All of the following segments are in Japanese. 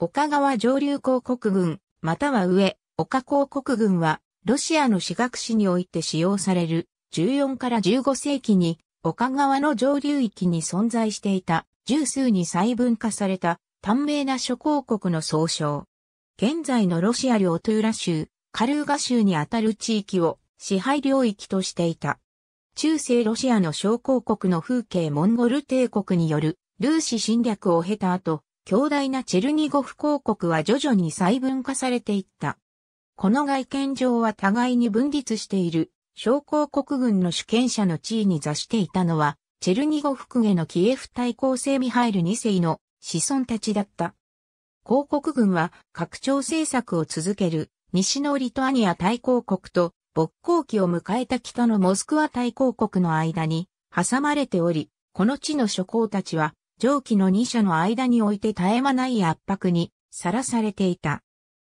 岡川上流広告群、または上、岡広告群は、ロシアの私学史において使用される、14から15世紀に、岡川の上流域に存在していた、十数に細分化された、短命な諸広国の総称。現在のロシア領トゥーラ州、カルーガ州にあたる地域を支配領域としていた。中世ロシアの小公国の風景モンゴル帝国によるルーシ侵略を経た後、強大なチェルニゴフ公国は徐々に細分化されていった。この外見上は互いに分立している小公国軍の主権者の地位に座していたのは、チェルニゴフ区ゲのキエフ対抗性ミハイル2世の子孫たちだった。公国軍は拡張政策を続ける西のリトアニア対抗国と勃興期を迎えた北のモスクワ対抗国の間に挟まれており、この地の諸侯たちは上記の2社の間において絶え間ない圧迫にさらされていた。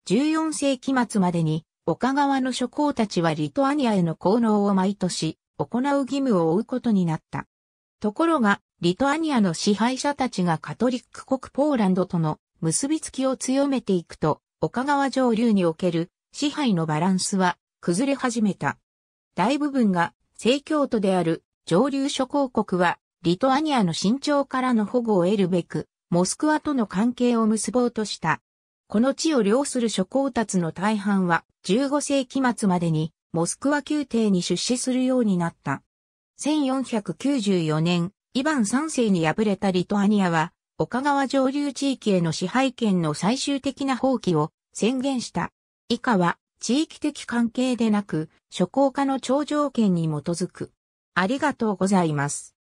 14世紀末までに、岡川の諸侯たちはリトアニアへの功能を毎年行う義務を負うことになった。ところが、リトアニアの支配者たちがカトリック国ポーランドとの結びつきを強めていくと、岡川上流における支配のバランスは崩れ始めた。大部分が正教徒である上流諸侯国はリトアニアの身長からの保護を得るべく、モスクワとの関係を結ぼうとした。この地を領する諸侯達の大半は15世紀末までにモスクワ宮廷に出資するようになった。1494年、イヴァン三世に敗れたリトアニアは、岡川上流地域への支配権の最終的な放棄を宣言した。以下は地域的関係でなく、諸侯化の頂上権に基づく。ありがとうございます。